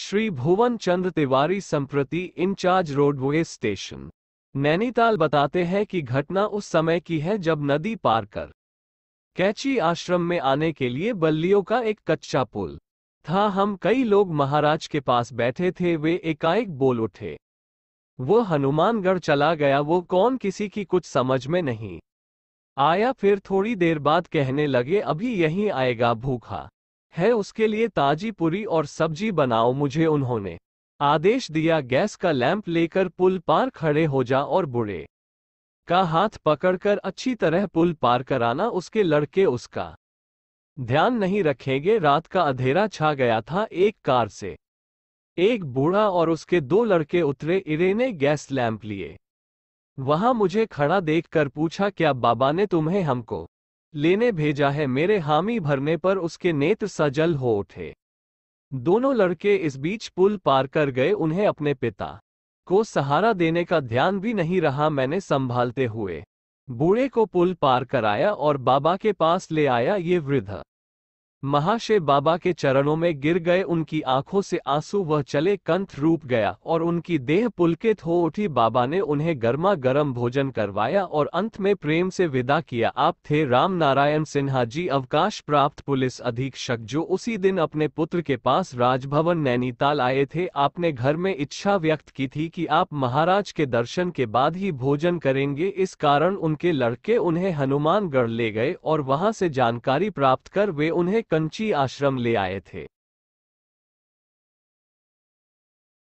श्री भुवन चंद्र तिवारी संप्रति in charge roadway station Nainital बताते हैं कि घटना उस समय की है जब नदी पार कर कैची आश्रम में आने के लिए बल्लियों का एक कच्चा पुल था हम कई लोग महाराज के पास बैठे थे वे एकाएक बोल उठे वो हनुमानगढ़ चला गया वो कौन किसी की कुछ समझ में नहीं आया फिर थोड़ी देर बाद कहने लगे अभी यहीं आएगा भूखा है उसके लिए ताजी पूरी और सब्जी बनाओ मुझे उन्होंने आदेश दिया गैस का लैंप लेकर पुल पार खड़े हो जा और बुढ़े का हाथ पकड़कर अच्छी तरह पुल पार कराना उसके लड़के उसका ध्यान नहीं रखेंगे रात का अंधेरा छा गया था एक कार से एक बूढ़ा और उसके दो लड़के उतरे इरेने गैस लैंप लिए वहां मुझे खड़ा देखकर पूछा क्या बाबा ने तुम्हें हमको लेने भेजा है मेरे हामी भरने पर उसके नेत्र सजल हो उठे दोनों लड़के इस बीच पुल पार कर गए उन्हें अपने पिता को सहारा देने का ध्यान भी नहीं रहा मैंने संभालते हुए बूढ़े को पुल पार कराया और बाबा के पास ले आया ये वृद्ध महाशय बाबा के चरणों में गिर गए उनकी आंखों से आंसू वह चले कंथ रूप गया और उनकी देह पुलकित हो उठी बाबा ने उन्हें गर्मा गर्म भोजन करवाया और अंत में प्रेम से विदा किया आप थे राम नारायण सिन्हा जी अवकाश प्राप्त पुलिस अधीक्षक जो उसी दिन अपने पुत्र के पास राजभवन नैनीताल आए थे आपने घर में इच्छा व्यक्त की थी कि आप महाराज के दर्शन के बाद ही भोजन करेंगे इस कारण उनके लड़के उन्हें हनुमानगढ़ ले गए और वहां से जानकारी प्राप्त कर वे उन्हें कंची आश्रम ले आए थे